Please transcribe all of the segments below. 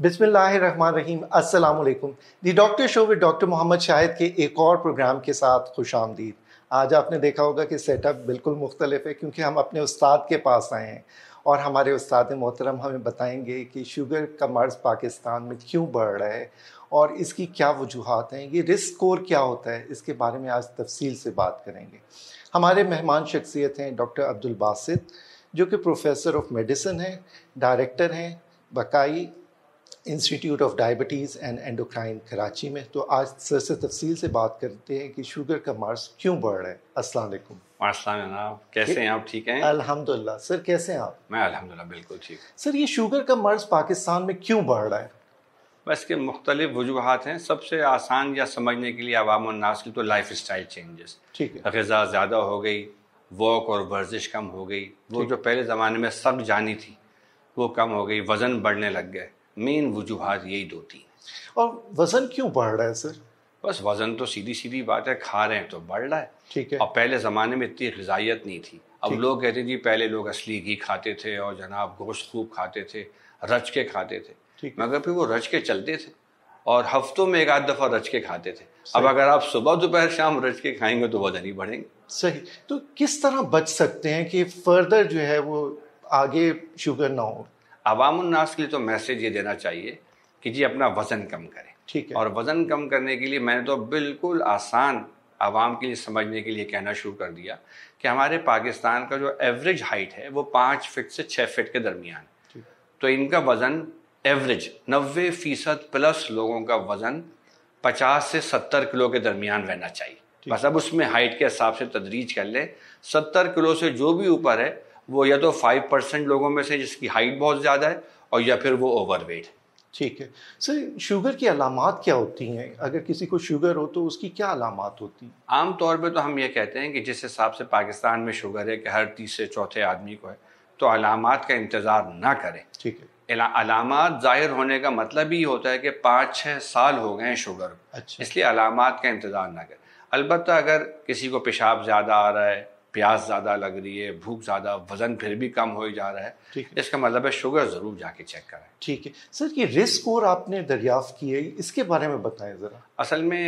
बिसमीम असलकुम the doctor show with doctor Mohammad Shahid के एक और प्रोग्राम के साथ खुश आमदीद आज आपने देखा होगा कि सेटअप बिल्कुल मुख्तलिफ है क्योंकि हम अपने उस्ताद के पास आए हैं और हमारे उस्ताद मोहतरम हमें बताएंगे कि शुगर का मर्ज़ पाकिस्तान में क्यों बढ़ रहा है और इसकी क्या वजूहत हैं ये रिस्क स्कोर क्या होता है इसके बारे में आज तफसील से बात करेंगे हमारे मेहमान शख्सियत हैं डॉक्टर अब्दुल बासित जो कि प्रोफेसर ऑफ मेडिसिन हैं डायरेक्टर हैं Baqai institute of diabetes and endocrine Karachi में तो आज सर से तफसील से बात करते हैं कि शुगर का मार्स क्यों बढ़ रहा है अस्सलाम वालेकुम जनाब कैसे हैं आप ठीक हैं अल्हम्दुलिल्लाह सर कैसे हैं आप मैं अल्हम्दुलिल्लाह बिल्कुल ठीक सर ये शुगर का मर्ज पाकिस्तान में क्यों बढ़ रहा है बस के मुख्तलिफ वजूहत हैं सबसे आसान या समझने के लिए आवाम नासिल तो लाइफ स्टाइल चेंजेस ठीक है गज़ा ज़्यादा हो गई वॉक और वर्जिश कम हो गई वो जो पहले ज़माने में सब जानी थी वो कम हो गई वज़न बढ़ने लग गए मेन वजूहत यही दो थी और वज़न क्यों बढ़ रहा है सर बस वज़न तो सीधी सीधी बात है खा रहे हैं तो बढ़ रहा है ठीक है और पहले ज़माने में इतनी गजाइत नहीं थी अब लोग कहते हैं जी पहले लोग असली घी खाते थे और जनाब गोश्त खूब खाते थे रच के खाते थे मगर फिर वो रच के चलते थे और हफ्तों में एक आध दफ़ा रच के खाते थे अब अगर आप सुबह दोपहर शाम रच के खाएंगे तो वजन ही बढ़ेंगे सही तो किस तरह बच सकते हैं कि फर्दर जो है वो आगे शुगर ना हो अवामनास के लिए तो मैसेज ये देना चाहिए कि जी अपना वज़न कम करें ठीक है और वज़न कम करने के लिए मैंने तो बिल्कुल आसान आवाम के लिए समझने के लिए कहना शुरू कर दिया कि हमारे पाकिस्तान का जो एवरेज हाइट है वो पाँच फिट से छः फिट के दरमियान तो इनका वज़न एवरेज नबे फ़ीसद प्लस लोगों का वज़न पचास से सत्तर किलो के दरमियान रहना चाहिए बस अब उसमें हाइट के हिसाब से तदरीज कर लें सत्तर किलो से जो भी ऊपर है वो या तो फाइव परसेंट लोगों में से जिसकी हाइट बहुत ज़्यादा है और या फिर वो ओवरवेट है ठीक है सर शुगर की अलामत क्या होती हैं अगर किसी को शुगर हो तो उसकी क्या अलामत होती है आम तौर पे तो हम ये कहते हैं कि जिस हिसाब से पाकिस्तान में शुगर है कि हर तीसरे चौथे आदमी को है तो अलामत का इंतज़ार ना करें ठीक है अलामत ज़ाहिर होने का मतलब ही होता है कि पाँच छः साल हो गए हैं शुगर अच्छा इसलिए अलामत का इंतज़ार ना करें अलबत्त अगर किसी को पेशाब ज़्यादा आ रहा है प्यास ज़्यादा लग रही है भूख ज़्यादा वज़न फिर भी कम हो ही जा रहा है ठीक है इसका मतलब है शुगर ज़रूर जाके चेक करें ठीक है सर ये रिस्क और आपने दरियाफ़ की है इसके बारे में बताएं ज़रा असल में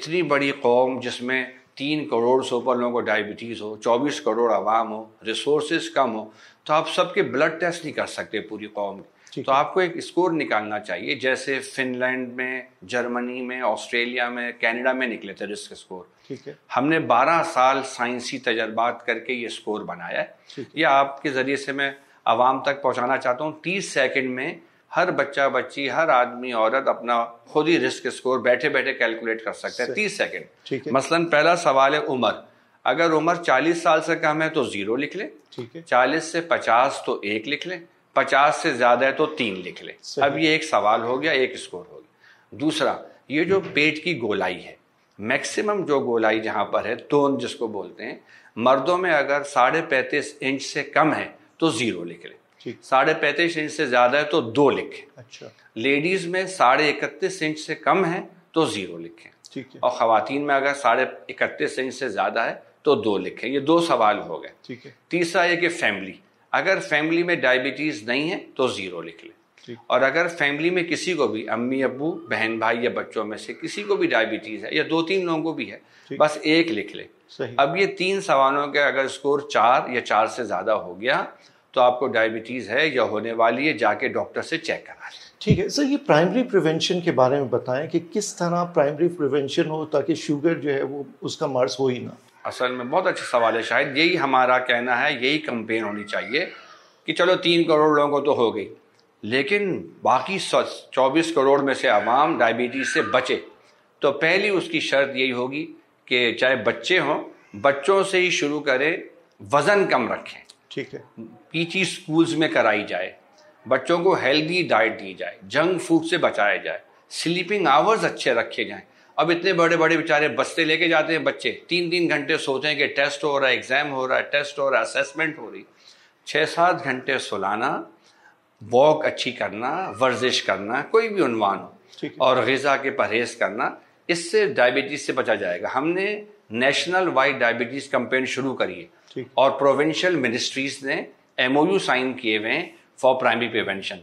इतनी बड़ी कौम जिसमें तीन करोड़ से ऊपर लोगों को डायबिटीज़ हो चौबीस करोड़ आवाम हो रिसोर्स कम हो तो आप सबके ब्लड टेस्ट नहीं कर सकते पूरी कौम के तो आपको एक स्कोर निकालना चाहिए जैसे फिनलैंड में जर्मनी में ऑस्ट्रेलिया में कनाडा में निकले थे रिस्क स्कोर ठीक है हमने 12 साल साइंसी तजर्बात करके ये स्कोर बनाया है ये आपके ज़रिए से मैं आवाम तक पहुंचाना चाहता हूँ तीस सेकेंड में हर बच्चा बच्ची हर आदमी औरत अपना खुद ही रिस्क स्कोर बैठे बैठे कैलकुलेट कर सकते हैं तीस सेकेंड मसलन पहला सवाल है उम्र अगर उम्र चालीस साल से कम है तो ज़ीरो लिख लें चालीस से पचास तो एक लिख लें पचास से ज़्यादा है तो तीन लिख लें अब ये एक सवाल हो गया एक स्कोर हो गया दूसरा ये जो पेट की गोलाई है मैक्सिमम जो गोलाई जहां पर है तोन जिसको बोलते हैं मर्दों में अगर साढ़े पैंतीस इंच से कम है तो ज़ीरो लिख लें साढ़े पैंतीस इंच से ज़्यादा है तो दो लिखें अच्छा लेडीज़ में साढ़े इकतीस इंच से कम है तो ज़ीरो लिखें ठीक है और खातन में अगर साढ़े इकतीस इंच से ज़्यादा है तो दो लिखें ये दो सवाल हो गए ठीक है तीसरा ये कि फैमिली अगर फैमिली में डायबिटीज़ नहीं है तो ज़ीरो लिख लें और अगर फैमिली में किसी को भी अम्मी अबू बहन भाई या बच्चों में से किसी को भी डायबिटीज़ है या दो तीन लोगों को भी है बस एक लिख लें अब ये तीन सवालों के अगर स्कोर चार या चार से ज़्यादा हो गया तो आपको डायबिटीज़ है या होने वाली है जाके डॉक्टर से चेक करा लें ठीक है सर ये प्राइमरी प्रिवेंशन के बारे में बताएं कि किस तरह प्राइमरी प्रिवेंशन हो ताकि शुगर जो है वो उसका मर्ज हो ही ना असल में बहुत अच्छा सवाल है शायद यही हमारा कहना है यही कंपेन होनी चाहिए कि चलो तीन करोड़ लोगों को तो हो गई लेकिन बाकी चौबीस करोड़ में से आवाम डायबिटीज़ से बचे तो पहली उसकी शर्त यही होगी कि चाहे बच्चे हों बच्चों से ही शुरू करें वज़न कम रखें ठीक है ये स्कूल्स में कराई जाए बच्चों को हेल्दी डाइट दी जाए जंक फूड से बचाया जाए स्लीपिंग आवर्स अच्छे रखे जाएं अब इतने बड़े बड़े बेचारे बस्ते लेके जाते हैं बच्चे तीन तीन घंटे सोते हैं कि टेस्ट हो रहा है एग्ज़ाम हो रहा है टेस्ट हो रहा है असेसमेंट हो रही छः सात घंटे सुलाना वॉक अच्छी करना वर्जिश करना कोई भी उनवान हो और गज़ा के परहेज़ करना इससे डायबिटीज़ से बचा जाएगा हमने नेशनल वाइड डायबिटीज़ कंपेन शुरू करी है और प्रोविंशियल मिनिस्ट्रीज़ ने एम साइन किए हुए हैं फॉर प्राइमरी प्रिवेंशन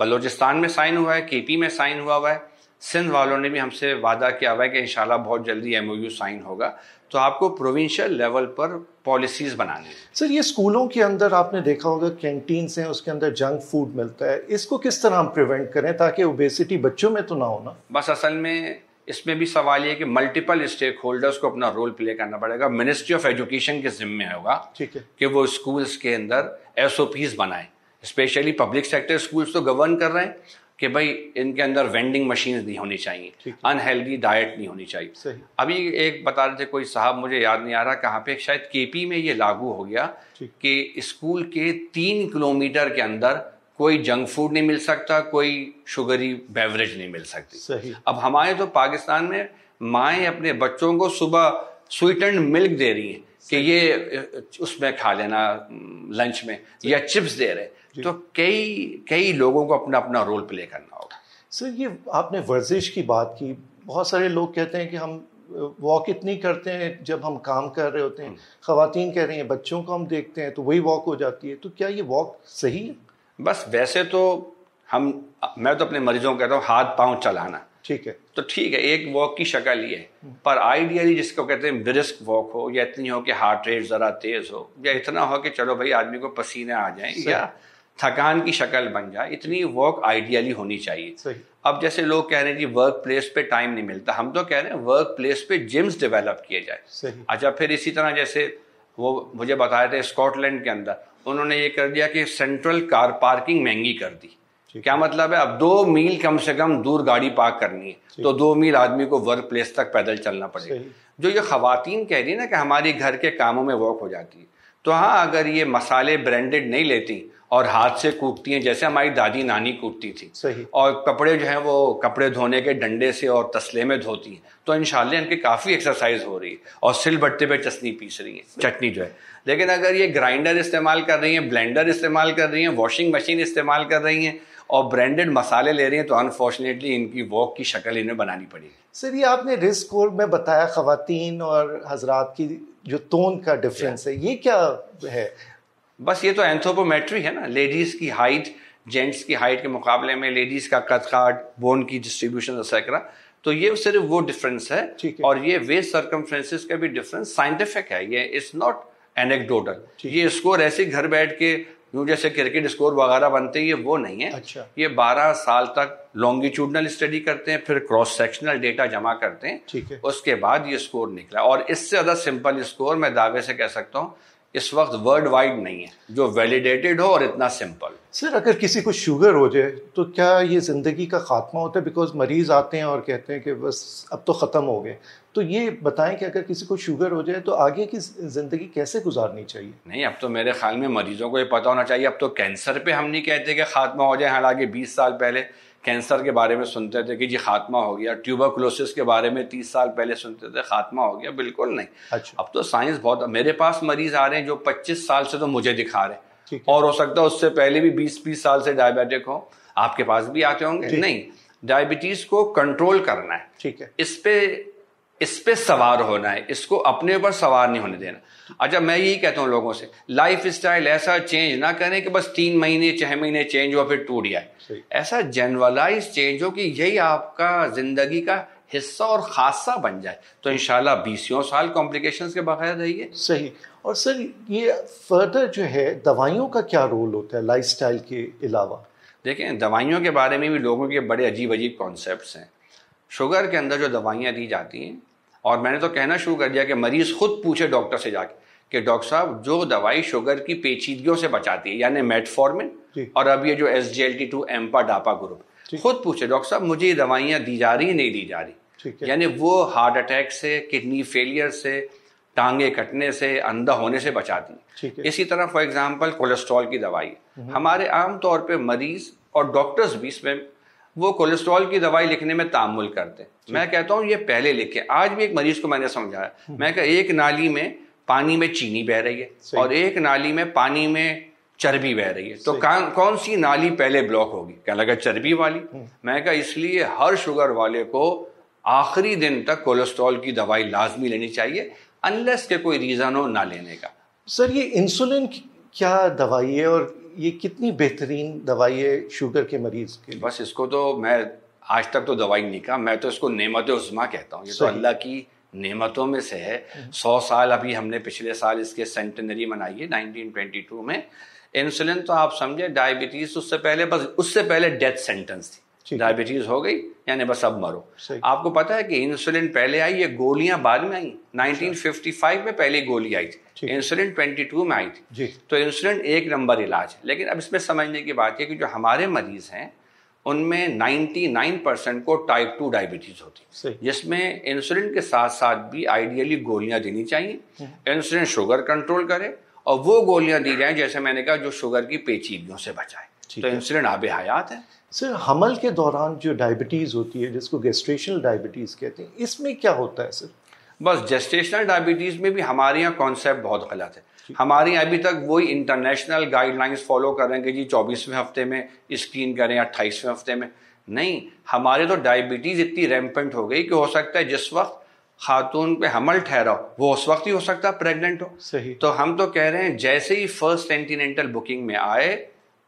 बलोचिस्तान में साइन हुआ है केपी में साइन हुआ हुआ है सिंध वालों ने भी हमसे वादा किया हुआ है कि इंशाल्लाह बहुत जल्दी यू साइन होगा तो आपको प्रोविंशियल लेवल पर पॉलिसीज़ बनानी है सर ये स्कूलों के अंदर आपने देखा होगा कैंटीन हैं उसके अंदर जंक फूड मिलता है इसको किस तरह हम प्रिवेंट करें ताकि ओबेसिटी बच्चों में तो ना हो ना बस असल में इसमें भी सवाल ये कि मल्टीपल स्टेक होल्डर्स को अपना रोल प्ले करना पड़ेगा मिनिस्ट्री ऑफ एजुकेशन के जिम्मे होगा ठीक है कि वो स्कूल्स के अंदर एस बनाएं स्पेशली पब्लिक सेक्टर स्कूल्स तो गवर्न कर रहे हैं कि भाई इनके अंदर वेंडिंग मशीन नहीं होनी चाहिए अनहेल्दी डाइट नहीं होनी चाहिए अभी एक बता रहे थे कोई साहब मुझे याद नहीं आ रहा कहाँ पे शायद केपी में ये लागू हो गया कि स्कूल के तीन किलोमीटर के अंदर कोई जंक फूड नहीं मिल सकता कोई शुगरी बेवरेज नहीं मिल सकती अब हमारे तो पाकिस्तान में माएँ अपने बच्चों को सुबह स्वीटेंड मिल्क दे रही हैं कि ये उसमें खा लेना लंच में या चिप्स दे रहे हैं तो कई कई लोगों को अपना अपना रोल प्ले करना होगा सर ये आपने वर्जिश की बात की बहुत सारे लोग कहते हैं कि हम वॉक इतनी करते हैं जब हम काम कर रहे होते हैं हम्म। खातन कह रही हैं बच्चों को हम देखते हैं तो वही वॉक हो जाती है तो क्या ये वॉक सही है बस वैसे तो हम मैं तो अपने मरीजों को कहता हूँ हाथ पाँव चलाना ठीक है तो ठीक है एक वॉक की शक्ल ही है हम्म। पर आइडियली जिसको कहते हैं ब्रिस्क वॉक हो या इतनी हो कि हार्ट रेट ज़रा तेज़ हो या इतना हो कि चलो भाई आदमी को पसीना आ जाए या थकान की शक्ल बन जाए इतनी वर्क आइडियली होनी चाहिए अब जैसे लोग कह रहे हैं जी वर्क प्लेस पे टाइम नहीं मिलता हम तो कह रहे हैं वर्क प्लेस पे जिम्स डेवलप किए जाए अच्छा फिर इसी तरह जैसे वो मुझे बताया थे स्कॉटलैंड के अंदर उन्होंने ये कर दिया कि सेंट्रल कार पार्किंग महंगी कर दी क्या मतलब है अब दो मील कम से कम दूर गाड़ी पार्क करनी है तो दो मील आदमी को वर्क प्लेस तक पैदल चलना पड़ेगा जो ये खातन कह रही है ना कि हमारी घर के कामों में वर्क हो जाती है तो हाँ अगर ये मसाले ब्रांडेड नहीं लेती और हाथ से कूटती हैं जैसे हमारी दादी नानी कूटती थी सही और कपड़े जो हैं वो कपड़े धोने के डंडे से और तस्ले में धोती हैं तो इन इनके काफ़ी एक्सरसाइज हो रही है और सिल भट्टे पर चटनी पीस रही हैं चटनी जो है लेकिन अगर ये ग्राइंडर इस्तेमाल कर रही हैं ब्लेंडर इस्तेमाल कर रही हैं वॉशिंग मशीन इस्तेमाल कर रही हैं और ब्रांडेड मसाले ले रही हैं तो अनफॉर्चुनेटली इनकी वॉक की शक्ल इन्हें बनानी पड़ेगी सर ये आपने रिस्क और में बताया ख़वातीन और हजरात की जो टोन का डिफरेंस है ये क्या है बस ये तो एंथोपोमेट्री है ना लेडीज़ की हाइट जेंट्स की हाइट के मुकाबले में लेडीज़ का कथकाट बोन की डिस्ट्रीब्यूशन एक्सेट्रा तो ये सिर्फ वो डिफरेंस है, है और ये वेस्ट सरकम का भी डिफरेंस साइंटिफिक है ये इट्स नॉट एनेक्डोटल ये स्कोर ऐसे घर बैठ के यूँ जैसे क्रिकेट स्कोर वगैरह बनते हैं ये वो नहीं है अच्छा। ये बारह साल तक लॉन्गिट्यूडनल स्टडी करते हैं फिर क्रॉस सेक्शनल डेटा जमा करते हैं ठीक है उसके बाद ये स्कोर निकला और इससे ज़्यादा सिंपल स्कोर मैं दावे से कह सकता हूँ इस वक्त वर्ल्ड वाइड नहीं है जो वैलिडेटेड हो और इतना सिंपल सर अगर किसी को शुगर हो जाए तो क्या ये ज़िंदगी का खात्मा होता है बिकॉज मरीज़ आते हैं और कहते हैं कि बस अब तो ख़त्म हो गए तो ये बताएं कि अगर किसी को शुगर हो जाए तो आगे की ज़िंदगी कैसे गुजारनी चाहिए नहीं अब तो मेरे ख्याल में मरीज़ों को ये पता होना चाहिए अब तो कैंसर पे हम नहीं कहते कि खात्मा हो जाए हालांकि बीस साल पहले कैंसर के बारे में सुनते थे कि जी खात्मा हो गया ट्यूबरकुलोसिस के बारे में तीस साल पहले सुनते थे खात्मा हो गया बिल्कुल नहीं अच्छा। अब तो साइंस बहुत मेरे पास मरीज आ रहे हैं जो पच्चीस साल से तो मुझे दिखा रहे हैं और हो सकता है उससे पहले भी बीस बीस साल से डायबिटिक हो आपके पास भी आते होंगे नहीं डायबिटीज को कंट्रोल करना है ठीक है इस पे इस पे सवार होना है इसको अपने ऊपर सवार नहीं होने देना अच्छा मैं यही कहता हूँ लोगों से लाइफ स्टाइल ऐसा चेंज ना करें कि बस तीन महीने छह महीने चेंज हुआ फिर टूट जाए ऐसा जनरलाइज चेंज हो कि यही आपका जिंदगी का हिस्सा और खासा बन जाए तो इनशाला बीसियों साल कॉम्प्लिकेशन के बगैर रहिए सही और सर ये फर्दर जो है दवाइयों का क्या रोल होता है लाइफ के अलावा देखें दवाइयों के बारे में भी लोगों के बड़े अजीब अजीब कॉन्सेप्ट हैं शुगर के अंदर जो दवाइयाँ दी जाती हैं और मैंने तो कहना शुरू कर दिया कि मरीज़ ख़ुद पूछे डॉक्टर से जाके कि डॉक्टर साहब जो दवाई शुगर की पेचीदगियों से बचाती है यानी मेटफॉर्मिन और अब ये जो S G L T two empa dapa group खुद पूछे डॉक्टर साहब मुझे ये दवाइयाँ दी जा रही नहीं दी जा रही यानी वो हार्ट अटैक से किडनी फेलियर से टांगे कटने से अंधा होने से बचाती इसी तरह फॉर एग्जांपल कोलेस्ट्रॉल की दवाई हम्म। हमारे आम तौर पे मरीज और डॉक्टर्स भी इसमें वो कोलेस्ट्रॉल की दवाई लिखने में तामुल करते मैं कहता हूँ ये पहले लिखे आज भी एक मरीज को मैंने समझाया हम्म। मैं कह एक नाली में पानी में चीनी बह रही है और एक नाली में पानी में चर्बी बह रही है तो कौन सी नाली पहले ब्लॉक होगी क्या लगा चर्बी वाली हम्म। मैं कहा इसलिए हर शुगर वाले को आखिरी दिन तक कोलेस्ट्रॉल की दवाई लाजमी लेनी चाहिए अनलेस के कोई रीज़न हो ना लेने का सर ये इंसुलिन क्या दवाई है और ये कितनी बेहतरीन दवाई है शुगर के मरीज के लिए बस इसको तो मैं आज तक तो दवाई नहीं कहा मैं तो इसको नेमत उजमा कहता हूँ ये तो अल्लाह की नेमतों में से है हम्म। सौ साल अभी हमने पिछले साल इसके सेंटनरी मनाई है 1922 में इंसुलिन तो आप समझे डायबिटीज़ उससे पहले बस उससे पहले डेथ सेंटेंस थी डायबिटीज हो गई यानी बस अब मरो आपको पता है कि इंसुलिन पहले आई ये गोलियां बाद में आई 1955 में पहली गोली आई थी इंसुलिन 22 में आई थी तो इंसुलिन एक नंबर इलाज है लेकिन अब इसमें समझने की बात है कि जो हमारे मरीज हैं उनमें 99 परसेंट को टाइप टू डायबिटीज होती है जिसमें इंसुलिन के साथ साथ भी आइडियली गोलियां देनी चाहिए हम्म। इंसुलिन शुगर कंट्रोल करे और वो गोलियां दी जाए जैसे मैंने कहा जो शुगर की पेचीदियों से बचाए तो इंसुलिन आबे हयात है सर हमल के दौरान जो डायबिटीज़ होती है जिसको गेस्ट्रेशनल डायबिटीज़ कहते हैं इसमें क्या होता है सर बस जेस्टेशनल डायबिटीज़ में भी हमारे यहाँ कॉन्सेप्ट बहुत गलत है हमारे यहाँ अभी तक वही इंटरनेशनल गाइडलाइंस फॉलो करेंगे जी चौबीसवें हफ्ते में स्क्रीन करें अट्ठाईसवें हफ्ते में नहीं हमारे तो डायबिटीज़ इतनी रैम्पेंट हो गई कि हो सकता है जिस वक्त खातून पे हमल ठहरा वो उस वक्त ही हो सकता है प्रेगनेंट हो सही तो हम तो कह रहे हैं जैसे ही फर्स्ट सेंटिनेंटल बुकिंग में आए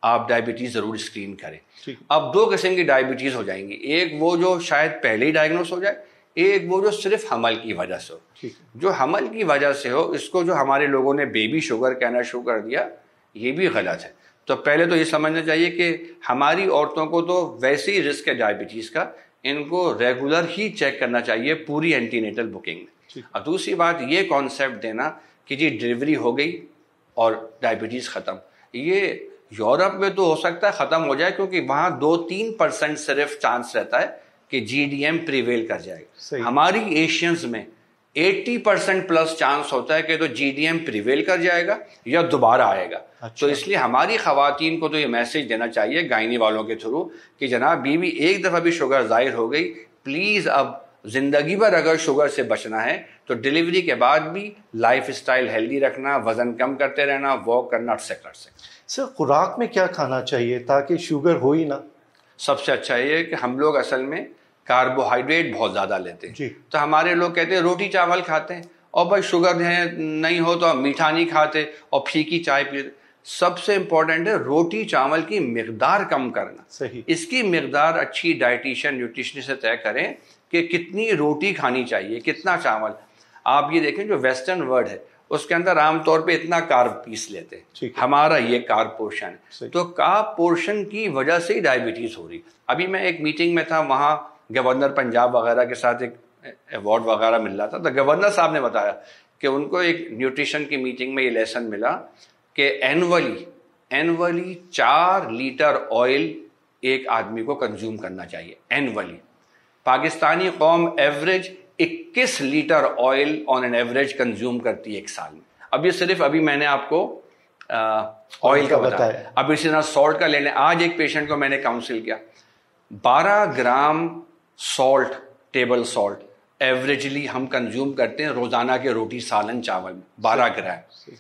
आप डायबिटीज़ ज़रूर स्क्रीन करें अब दो किस्म की डायबिटीज़ हो जाएंगी एक वो जो शायद पहले ही डायग्नोस हो जाए एक वो जो सिर्फ हमल की वजह से हो जो हमल की वजह से हो इसको जो हमारे लोगों ने बेबी शुगर कहना शुरू कर दिया ये भी गलत है तो पहले तो ये समझना चाहिए कि हमारी औरतों को तो वैसे ही रिस्क है डायबिटीज़ का इनको रेगुलर ही चेक करना चाहिए पूरी एंटीनेटल बुकिंग में और दूसरी बात ये कॉन्सेप्ट देना कि जी डिलीवरी हो गई और डायबिटीज़ ख़त्म ये यूरोप में तो हो सकता है ख़त्म हो जाए क्योंकि वहां दो तीन परसेंट सिर्फ चांस रहता है कि जीडीएम प्रिवेल कर जाएगा हमारी एशियंस में 80 परसेंट प्लस चांस होता है कि तो जीडीएम प्रिवेल कर जाएगा या दोबारा आएगा तो अच्छा। तो इसलिए हमारी खातन को तो ये मैसेज देना चाहिए गायनी वालों के थ्रू कि जनाब बीवी एक दफ़ा भी शुगर ज़ाहिर हो गई प्लीज़ अब ज़िंदगी भर अगर शुगर से बचना है तो डिलीवरी के बाद भी लाइफ स्टाइल हेल्दी रखना वज़न कम करते रहना वॉक करना से अट्सेक्ट सर खुराक में क्या खाना चाहिए ताकि शुगर हो ही ना सबसे अच्छा ये है कि हम लोग असल में कार्बोहाइड्रेट बहुत ज़्यादा लेते हैं तो हमारे लोग कहते हैं रोटी चावल खाते हैं और भाई शुगर है नहीं हो तो हम मीठा नहीं खाते और फीकी चाय पीते सबसे इम्पोर्टेंट है रोटी चावल की मकदार कम करना सही इसकी मकदार अच्छी डाइटिशियन न्यूट्रिशन से तय करें कि कितनी रोटी खानी चाहिए कितना चावल आप ये देखें जो वेस्टर्न वर्ड है उसके अंदर आमतौर पे इतना कार्ब पीस लेते हैं हमारा ये कार्ब पोर्शन है तो कार्ब पोर्शन की वजह से ही डायबिटीज़ हो रही अभी मैं एक मीटिंग में था वहाँ गवर्नर पंजाब वगैरह के साथ एक अवार्ड वगैरह मिल रहा था तो गवर्नर साहब ने बताया कि उनको एक न्यूट्रिशन की मीटिंग में ये लेसन मिला कि एनअली एनअली चार लीटर ऑयल एक आदमी को कंज्यूम करना चाहिए एनअली पाकिस्तानी कौम एवरेज इक्कीस litre oil on an average consume करती है एक साल में अब ये सिर्फ अभी मैंने आपको ऑयल का बताया अब इसी तरह सॉल्ट का ले लें आज एक पेशेंट को मैंने काउंसिल किया बारह gram salt table salt averagely हम कंज्यूम करते हैं रोजाना के रोटी सालन चावल में बारह ग्राम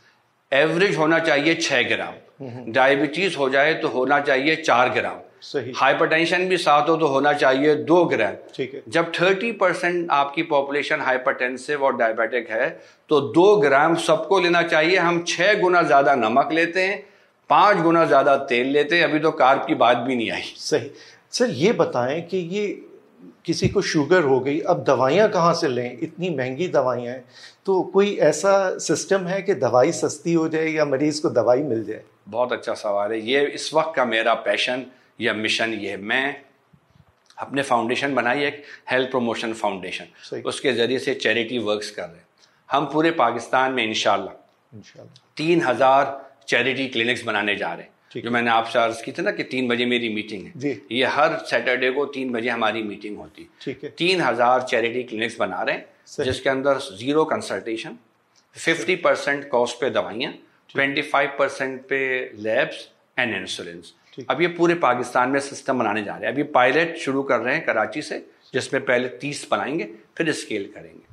एवरेज होना चाहिए छः ग्राम डायबिटीज हम्म, हम्म। हो जाए तो होना चाहिए चार ग्राम सही हाइपरटेंशन भी साथ हो तो होना चाहिए दो ग्राम ठीक है जब थर्टी परसेंट आपकी पॉपुलेशन हाइपरटेंसिव और डायबिटिक है तो दो ग्राम सबको लेना चाहिए हम छः गुना ज़्यादा नमक लेते हैं पाँच गुना ज़्यादा तेल लेते हैं अभी तो कार्ब की बात भी नहीं आई सही सर ये बताएं कि ये किसी को शुगर हो गई अब दवाइयाँ कहाँ से लें इतनी महंगी दवाइयाँ हैं तो कोई ऐसा सिस्टम है कि दवाई सस्ती हो जाए या मरीज़ को दवाई मिल जाए बहुत अच्छा सवाल है ये इस वक्त का मेरा पैशन यह मिशन ये है मैं अपने फाउंडेशन बनाई एक हेल्थ प्रमोशन फाउंडेशन उसके ज़रिए से चैरिटी वर्क्स कर रहे हैं हम पूरे पाकिस्तान में इनशाला तीन हज़ार चैरिटी क्लिनिक्स बनाने जा रहे हैं जो मैंने आपसे अर्ज की थी ना कि तीन बजे मेरी मीटिंग है ये हर सैटरडे को तीन बजे हमारी मीटिंग होती ठीक है तीन हज़ार चैरिटी क्लिनिक्स बना रहे हैं जिसके अंदर zero consultation fifty percent cost पे दवाइयाँ ट्वेंटी फाइव परसेंट पे लैब्स एंड इंश्योरेंस अब ये पूरे पाकिस्तान में सिस्टम बनाने जा रहे हैं अभी पायलट शुरू कर रहे हैं कराची से जिसमें पहले तीस बनाएंगे फिर स्केल करेंगे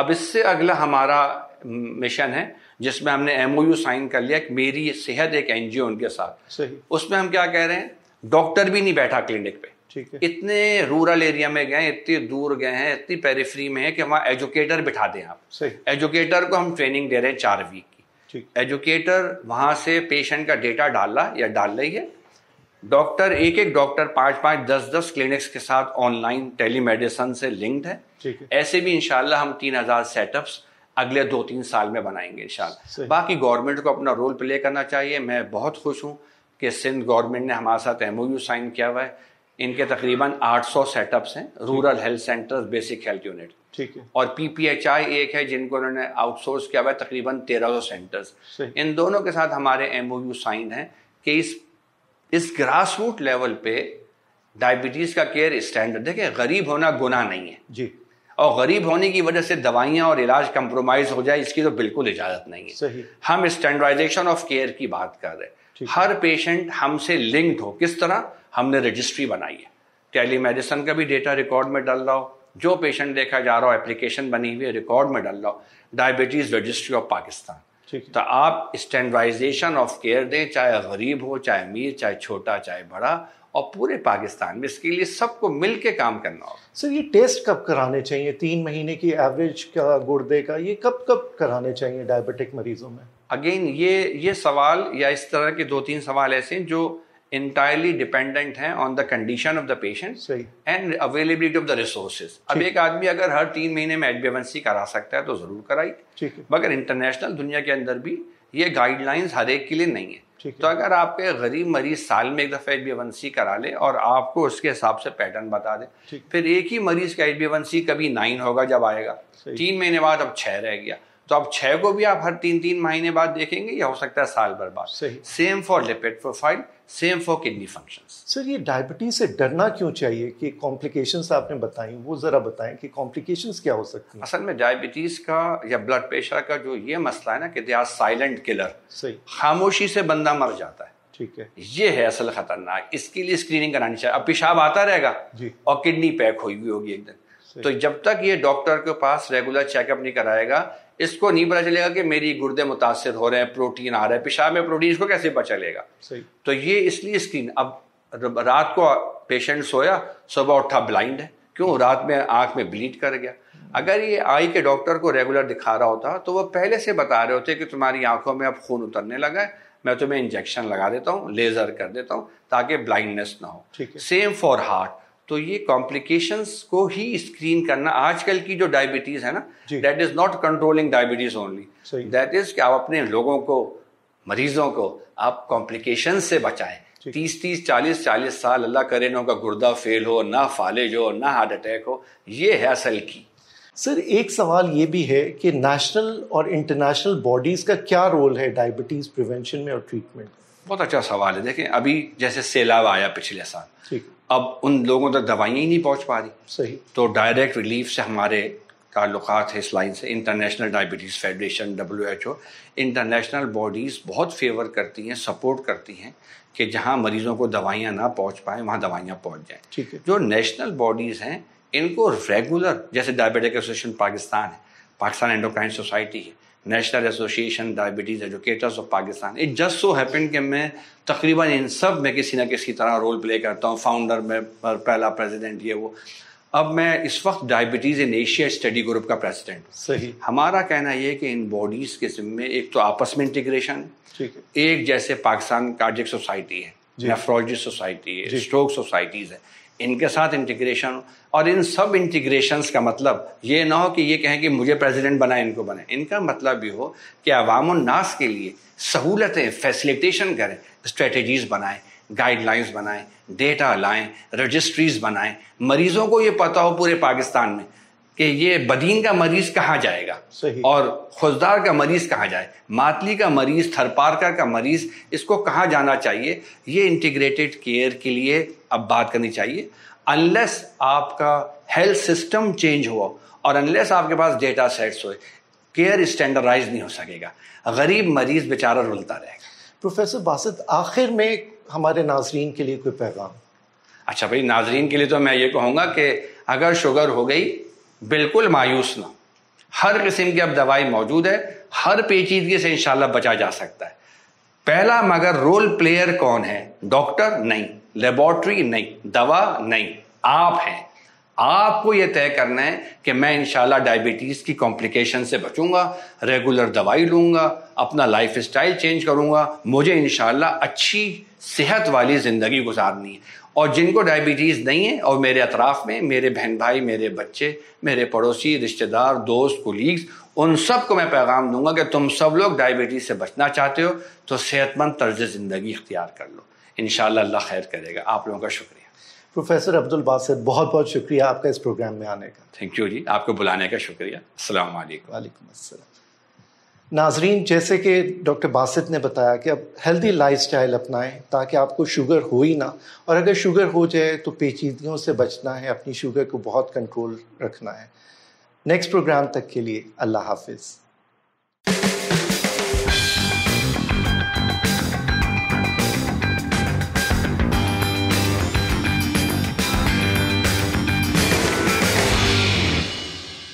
अब इससे अगला हमारा मिशन है जिसमें हमने एम साइन कर लिया कि मेरी सेहत एक एन उनके साथ सही उसमें हम क्या कह रहे हैं डॉक्टर भी नहीं बैठा क्लिनिक पे ठीक है इतने रूरल एरिया में गए इतने दूर गए हैं इतनी पेरीफ्री में है कि वहाँ एजुकेटर बिठा दें आप सही एजुकेटर को हम ट्रेनिंग दे रहे हैं चार वीक की एजुकेटर वहाँ से पेशेंट का डेटा डाल रहा या डाल रही है डॉक्टर एक एक डॉक्टर पांच पांच दस दस क्लिनिक्स के साथ ऑनलाइन टेलीमेडिसन से लिंक्ड है ऐसे भी इनशाला हम तीन हजार सेटअप्स अगले दो तीन साल में बनाएंगे इन बाकी गवर्नमेंट को अपना रोल प्ले करना चाहिए मैं बहुत खुश हूँ कि सिंध गवर्नमेंट ने हमारे साथ एम साइन किया हुआ है इनके तकरीबन 800 सेटअप्स हैं rural health centres basic health unit ठीक है और पीपीएचआई एक है जिनको उन्होंने आउटसोर्स किया हुआ है तकरीबन 1300 सेंटर्स इन दोनों के साथ हमारे एम साइन है कि इस इस ग्रास रूट लेवल पे डायबिटीज़ का केयर स्टैंडर्ड देखिए गरीब होना गुना नहीं है जी और गरीब होने की वजह से दवाइयां और इलाज कंप्रोमाइज़ हो जाए इसकी तो बिल्कुल इजाज़त नहीं है सही हम स्टैंडर्डाइजेशन ऑफ केयर की बात कर रहे हैं हर पेशेंट हमसे लिंक्ड हो किस तरह हमने रजिस्ट्री बनाई है टेली मेडिसन का भी डेटा रिकॉर्ड में डल रहा हो जो पेशेंट देखा जा रहा हो एप्लीकेशन बनी हुई है रिकॉर्ड में डल रहा हो डायबिटीज़ रजिस्ट्री ऑफ पाकिस्तान तो आप स्टैंडर्डाइजेशन ऑफ केयर दें चाहे गरीब हो चाहे अमीर चाहे छोटा चाहे बड़ा और पूरे पाकिस्तान में इसके लिए सबको मिल के काम करना होगा सर ये टेस्ट कब कराने चाहिए तीन महीने की एवरेज का गुर्दे का ये कब कब कराने चाहिए डायबिटिक मरीजों में अगेन ये ये सवाल या इस तरह के दो तीन सवाल ऐसे हैं जो इंटायरली डिपेंडेंट हैं on the condition of the patient and availability of the resources अब एक आदमी अगर हर तीन महीने में एडबेवेंसी करा सकता है तो ज़रूर कराइए मगर इंटरनेशनल दुनिया के अंदर भी ये गाइडलाइंस हर एक के लिए नहीं है तो अगर आपके गरीब मरीज साल में एक दफ़ा एच बी करा ले और आपको उसके हिसाब से पैटर्न बता दे फिर एक ही मरीज का एच बी कभी नाइन होगा जब आएगा तीन महीने बाद अब छः रह गया तो अब छः को भी आप हर तीन तीन महीने बाद देखेंगे या हो सकता है साल भर बाद same for lipid profile same for kidney function sir ये डायबिटीज से डरना क्यों चाहिए कि कॉम्प्लिकेशन आपने बताई वो ज़रा बताएं कि कॉम्प्लिकेशन क्या हो सकते हैं असल में डायबिटीज़ का या ब्लड प्रेशर का जो ये मसला है ना कि दे आर साइलेंट किलर सही खामोशी से बंदा मर जाता है ठीक है ये है असल खतरनाक इसके लिए स्क्रीनिंग करानी चाहिए अब पेशाब आता रहेगा जी और किडनी पैक हुई हुई होगी एक दिन तो जब तक ये डॉक्टर के पास रेगुलर चेकअप नहीं कराएगा इसको नहीं पता चलेगा कि मेरी गुर्दे मुतासर हो रहे हैं प्रोटीन आ रहा है पेशाब में प्रोटीन को कैसे पता चलेगा तो ये इसलिए स्क्रीन अब रात को पेशेंट सोया सुबह उठा ब्लाइंड है क्यों रात में आंख में ब्लीड कर गया अगर ये आई के डॉक्टर को रेगुलर दिखा रहा होता तो वो पहले से बता रहे होते कि तुम्हारी आंखों में अब खून उतरने लगा है मैं तुम्हें इंजेक्शन लगा देता हूँ लेज़र कर देता हूँ ताकि ब्लाइंडनेस ना हो सेम फॉर हार्ट तो ये कॉम्प्लिकेशंस को ही स्क्रीन करना आजकल की जो डायबिटीज़ है ना that is not controlling diabetes only that is कि आप अपने लोगों को मरीजों को आप कॉम्प्लिकेशन से बचाएं तीस तीस चालीस चालीस साल अल्लाह करे ना उनका गुर्दा फेल हो ना फालिज हो ना हार्ट अटैक हो ये है असल की सर एक सवाल ये भी है कि नेशनल और इंटरनेशनल बॉडीज़ का क्या रोल है डायबिटीज़ प्रिवेंशन में और ट्रीटमेंट बहुत अच्छा सवाल है देखें अभी जैसे सैलाब आया पिछले साल ठीक अब उन लोगों तक दवाइयाँ ही नहीं पहुँच पा रही सही तो डायरेक्ट रिलीफ से हमारे ताल्लुक है इस लाइन से international diabetes federation W H O international bodies बहुत फेवर करती हैं सपोर्ट करती हैं कि जहाँ मरीज़ों को दवाइयाँ ना पहुँच पाएँ वहाँ दवाइयाँ पहुँच जाएँ ठीक है जो नेशनल बॉडीज़ हैं इनको रेगुलर जैसे डायबिटिक एसोसिएशन पाकिस्तान है पाकिस्तान एंडोक्राइन सोसाइटी है national association diabetes educators of Pakistan it just so happen कि मैं तकरीबन इन सब में किसी ना किसी तरह रोल प्ले करता हूँ फाउंडर में पहला प्रेसिडेंट ये वो अब मैं इस वक्त diabetes in Asia study group का प्रेसिडेंट हूँ सही हमारा कहना यह कि इन बॉडीज़ के जिम्मे एक तो आपस में इंटीग्रेशन है एक जैसे पाकिस्तान कार्डिक सोसाइटी है नेफ्रोलॉजी सोसाइटी है स्ट्रोक सोसाइटीज़ है इनके साथ इंटीग्रेशन और इन सब इंटीग्रेशंस का मतलब ये ना हो कि ये कहें कि मुझे प्रेसिडेंट बनाए इनको बनाए इनका मतलब ये हो कि अवाम नास के लिए सहूलतें फैसिलिटेशन करें स्ट्रेटजीज बनाएँ गाइडलाइंस बनाएं डेटा लाएं रजिस्ट्रीज बनाएं मरीजों को ये पता हो पूरे पाकिस्तान में कि ये बदीन का मरीज कहाँ जाएगा सही। और खुजदार का मरीज कहाँ जाए मातली का मरीज थरपारका का मरीज इसको कहाँ जाना चाहिए ये इंटीग्रेटेड केयर के लिए अब बात करनी चाहिए अनलेस आपका हेल्थ सिस्टम चेंज हुआ और अनलेस आपके पास डेटा सेट्स हो केयर स्टैंडर्डाइज नहीं हो सकेगा गरीब मरीज बेचारा रुलता रहेगा प्रोफेसर बासित आखिर में हमारे नाजरीन के लिए कोई पैगाम अच्छा भाई नाजरीन के लिए तो मैं ये कहूँगा कि अगर शुगर हो गई बिल्कुल मायूस ना हर किस्म की अब दवाई मौजूद है हर पेचीदगी से इंशाल्लाह बचा जा सकता है पहला मगर रोल प्लेयर कौन है डॉक्टर नहीं लेबोरेटरी नहीं दवा नहीं आप हैं आपको यह तय करना है कि मैं इंशाल्लाह डायबिटीज़ की कॉम्प्लिकेशन से बचूंगा रेगुलर दवाई लूंगा अपना लाइफ स्टाइल चेंज करूंगा मुझे इंशाल्लाह अच्छी सेहत वाली ज़िंदगी गुजारनी है और जिनको डायबिटीज़ नहीं है और मेरे अतराफ़ में मेरे बहन भाई मेरे बच्चे मेरे पड़ोसी रिश्तेदार दोस्त कोलीग्स उन सब को मैं पैगाम दूंगा कि तुम सब लोग डायबिटीज़ से बचना चाहते हो तो सेहतमंद तर्ज ज़िंदगी इख्तियार कर लो इन अल्लाह खैर करेगा आप लोगों का शुक्रिया प्रोफेसर अब्दुल बासर बहुत बहुत शुक्रिया आपका इस प्रोग्राम में आने का थैंक यू जी आपको बुलाने का शुक्रिया असल वालेकुम असल नाजरीन जैसे कि डॉक्टर बासित ने बताया कि अब हेल्दी लाइफ स्टाइल अपनाएं ताकि आपको शुगर हो ही ना और अगर शुगर हो जाए तो पेचीदगियों से बचना है अपनी शुगर को बहुत कंट्रोल रखना है नेक्स्ट प्रोग्राम तक के लिए अल्लाह हाफिज़